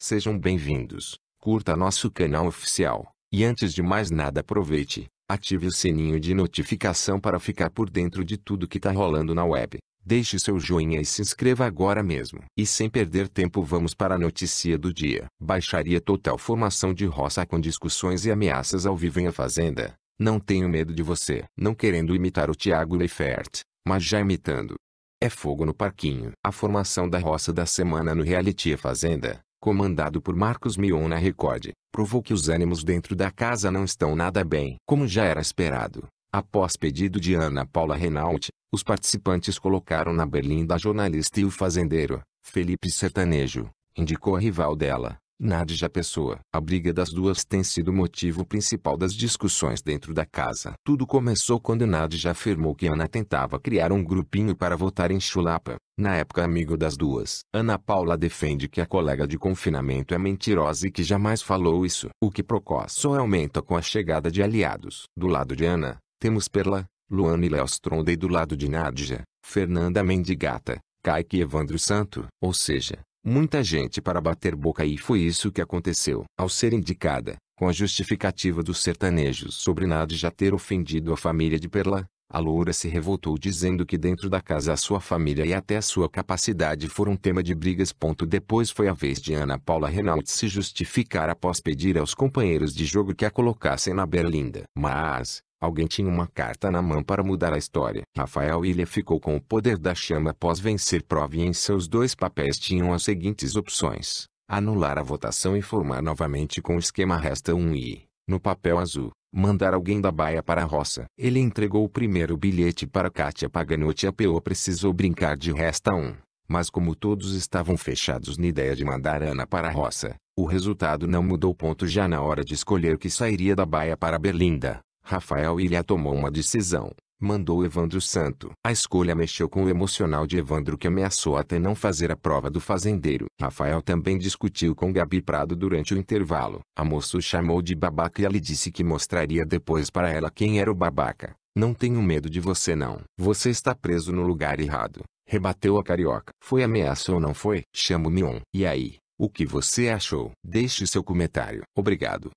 Sejam bem-vindos, curta nosso canal oficial, e antes de mais nada aproveite, ative o sininho de notificação para ficar por dentro de tudo que tá rolando na web. Deixe seu joinha e se inscreva agora mesmo. E sem perder tempo vamos para a notícia do dia. Baixaria total formação de roça com discussões e ameaças ao vivo em A Fazenda. Não tenho medo de você. Não querendo imitar o Tiago Leifert, mas já imitando. É fogo no parquinho. A formação da roça da semana no reality Fazenda, comandado por Marcos Mion na Record, provou que os ânimos dentro da casa não estão nada bem. Como já era esperado, após pedido de Ana Paula Renault, os participantes colocaram na berlinda a jornalista e o fazendeiro, Felipe Sertanejo, indicou a rival dela, Nadja Pessoa. A briga das duas tem sido o motivo principal das discussões dentro da casa. Tudo começou quando Nadja afirmou que Ana tentava criar um grupinho para votar em Chulapa, na época amigo das duas. Ana Paula defende que a colega de confinamento é mentirosa e que jamais falou isso. O que só aumenta com a chegada de aliados. Do lado de Ana, temos Perla, Luana e Léo Stronda e do lado de Nadja, Fernanda Mendigata, Kaique e Evandro Santo. Ou seja, muita gente para bater boca e foi isso que aconteceu. Ao ser indicada, com a justificativa dos sertanejos sobre nada já ter ofendido a família de Perla, a loura se revoltou dizendo que dentro da casa a sua família e até a sua capacidade foram tema de brigas. Depois foi a vez de Ana Paula Renault se justificar após pedir aos companheiros de jogo que a colocassem na berlinda. Mas, Alguém tinha uma carta na mão para mudar a história. Rafael Ilha ficou com o poder da chama após vencer prova e em seus dois papéis tinham as seguintes opções. Anular a votação e formar novamente com o esquema resta 1 e, no papel azul, mandar alguém da baia para a roça. Ele entregou o primeiro bilhete para Katia Paganotti a PO precisou brincar de resta 1. Mas como todos estavam fechados na ideia de mandar Ana para a roça, o resultado não mudou ponto já na hora de escolher que sairia da baia para Berlinda. Rafael Ilha tomou uma decisão. Mandou Evandro Santo. A escolha mexeu com o emocional de Evandro que ameaçou até não fazer a prova do fazendeiro. Rafael também discutiu com Gabi Prado durante o intervalo. A moça o chamou de babaca e ela disse que mostraria depois para ela quem era o babaca. Não tenho medo de você não. Você está preso no lugar errado. Rebateu a carioca. Foi ameaça ou não foi? Chamo Mion. E aí? O que você achou? Deixe seu comentário. Obrigado.